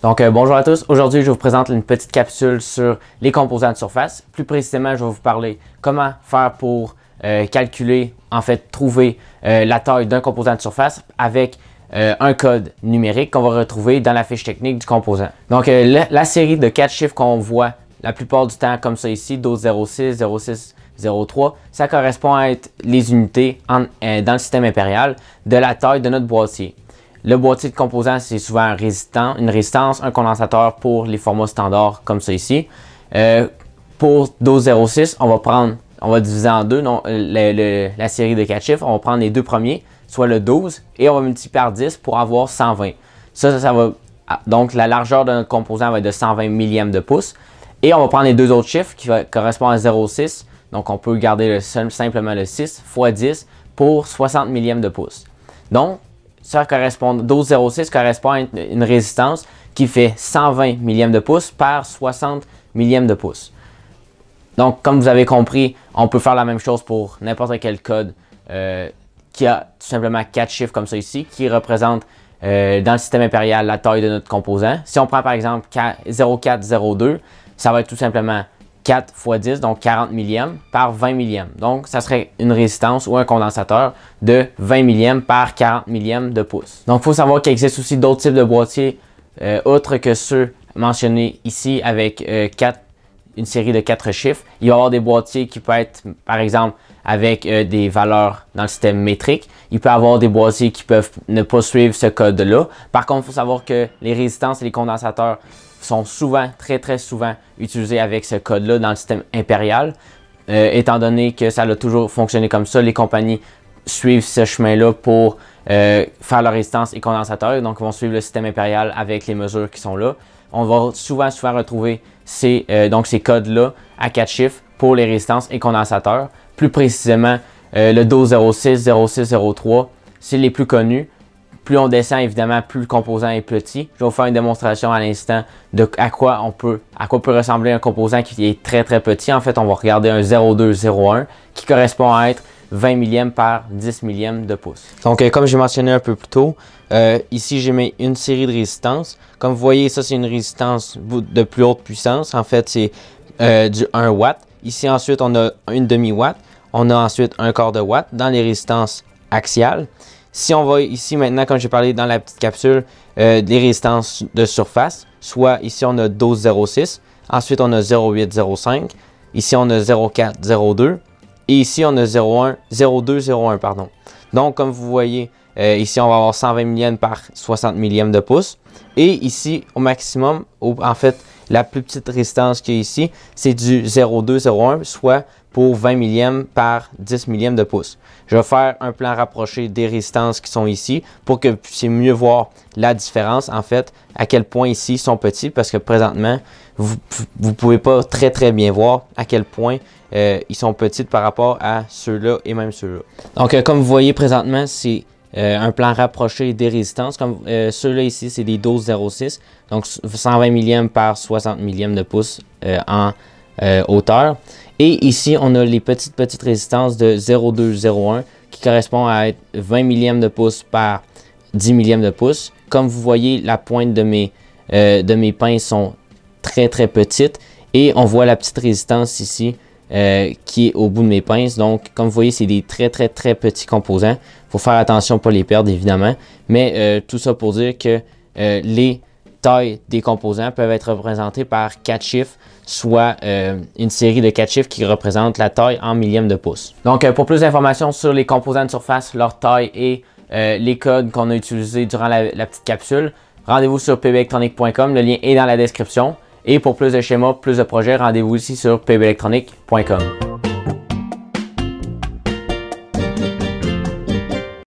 Donc euh, bonjour à tous, aujourd'hui je vous présente une petite capsule sur les composants de surface. Plus précisément, je vais vous parler comment faire pour euh, calculer, en fait trouver euh, la taille d'un composant de surface avec un code numérique qu'on va retrouver dans la fiche technique du composant. Donc la, série de quatre chiffres qu'on voit la plupart du temps comme ça ici, 1206, 06, 03, ça correspond à être les unités dans le système impérial de la taille de notre boîtier. Le boîtier de composants, c'est souvent un résistant, une résistance, un condensateur pour les formats standards comme ça ici. Euh, pour 1206, on va prendre, on va diviser en deux non, euh, la série de quatre chiffres. On va prendre les deux premiers, soit le 12, et on va multiplier par 10 pour avoir 120. Ça, ça, va. Ah, donc, la largeur de notre composant va être de 120 millièmes de pouce. Et on va prendre les deux autres chiffres qui correspondent à 0,6. Donc, on peut garder le, simplement le 6 fois 10 pour 60 millièmes de pouce. Donc, ça correspond, 12,06 correspond à une, résistance qui fait 120 millièmes de pouce par 60 millièmes de pouce. Donc, comme vous avez compris, on peut faire la même chose pour n'importe quel code euh, qui a tout simplement quatre chiffres comme ça ici, qui représentent euh, dans le système impérial la taille de notre composant. Si on prend par exemple 0402, ça va être tout simplement 4 x 10, donc 40 millièmes par 20 millièmes. Donc, ça serait une résistance ou un condensateur de 20 millièmes par 40 millièmes de pouce. Donc, il faut savoir qu'il existe aussi d'autres types de boîtiers, euh, autres que ceux mentionnés ici avec 4 euh, une série de quatre chiffres. Il va y avoir des boîtiers qui peuvent être, par exemple, avec euh, des valeurs dans le système métrique. Il peut y avoir des boîtiers qui peuvent ne pas suivre ce code-là. Par contre, il faut savoir que les résistances et les condensateurs sont souvent, très très souvent utilisés avec ce code-là dans le système impérial. Euh, étant donné que ça a toujours fonctionné comme ça, les compagnies suivent ce chemin-là pour euh, faire leurs résistances et condensateurs, Donc, vont suivre le système impérial avec les mesures qui sont là. On va souvent, souvent retrouver c'est euh, donc ces codes-là à 4 chiffres pour les résistances et condensateurs. Plus précisément, euh, le 06 03 c'est les plus connus. Plus on descend, évidemment, plus le composant est petit. Je vais vous faire une démonstration à l'instant de à quoi on peut, à quoi peut ressembler un composant qui est très très petit. En fait, on va regarder un 0,201 qui correspond à être 20 millièmes par 10 millièmes de pouce. Donc, euh, comme j'ai mentionné un peu plus tôt, euh, ici, j'ai mis une série de résistances. Comme vous voyez, ça, c'est une résistance de plus haute puissance. En fait, c'est euh, du 1 watt. Ici, ensuite, on a une demi-watt. On a ensuite un quart de watt dans les résistances axiales. Si on va ici maintenant, comme j'ai parlé dans la petite capsule, euh, des les résistances de surface, soit ici on a 12,06, ensuite on a 0,805, ici on a 0,402, et ici on a 0,1, 0,201, pardon. Donc comme vous voyez, euh, ici on va avoir 120 millièmes par 60 millièmes de pouce, et ici au maximum, en fait, la plus petite résistance qu'il y a ici, c'est du 0,201, soit pour 20 millièmes par 10 millièmes de pouce. Je vais faire un plan rapproché des résistances qui sont ici pour que vous puissiez mieux voir la différence, en fait, à quel point ici ils sont petits, parce que présentement, vous ne pouvez pas très très bien voir à quel point euh, ils sont petits par rapport à ceux-là et même ceux-là. Donc, euh, comme vous voyez présentement, c'est euh, un plan rapproché des résistances. Comme euh, ceux-là ici, c'est des 12,06. Donc 120 millièmes par 60 millièmes de pouce euh, en hauteur. Et ici, on a les petites, petites résistances de 0,201 qui correspond à être 20 millièmes de pouce par 10 millièmes de pouce. Comme vous voyez, la pointe de mes, de mes pins sont très, très petites. Et on voit la petite résistance ici euh, qui est au bout de mes pinces. Donc, comme vous voyez, c'est des très, très, très petits composants. Il faut faire attention à ne pas les perdre, évidemment. Mais euh, tout ça pour dire que euh, les tailles des composants peuvent être représentées par 4 chiffres, soit une série de quatre chiffres qui représentent la taille en millième de pouce. Donc, pour plus d'informations sur les composants de surface, leur taille et les codes qu'on a utilisés durant la, petite capsule, rendez-vous sur pbelectronique.com. Le lien est dans la description. Et pour plus de schémas, plus de projets, rendez-vous ici sur pbelectronique.com.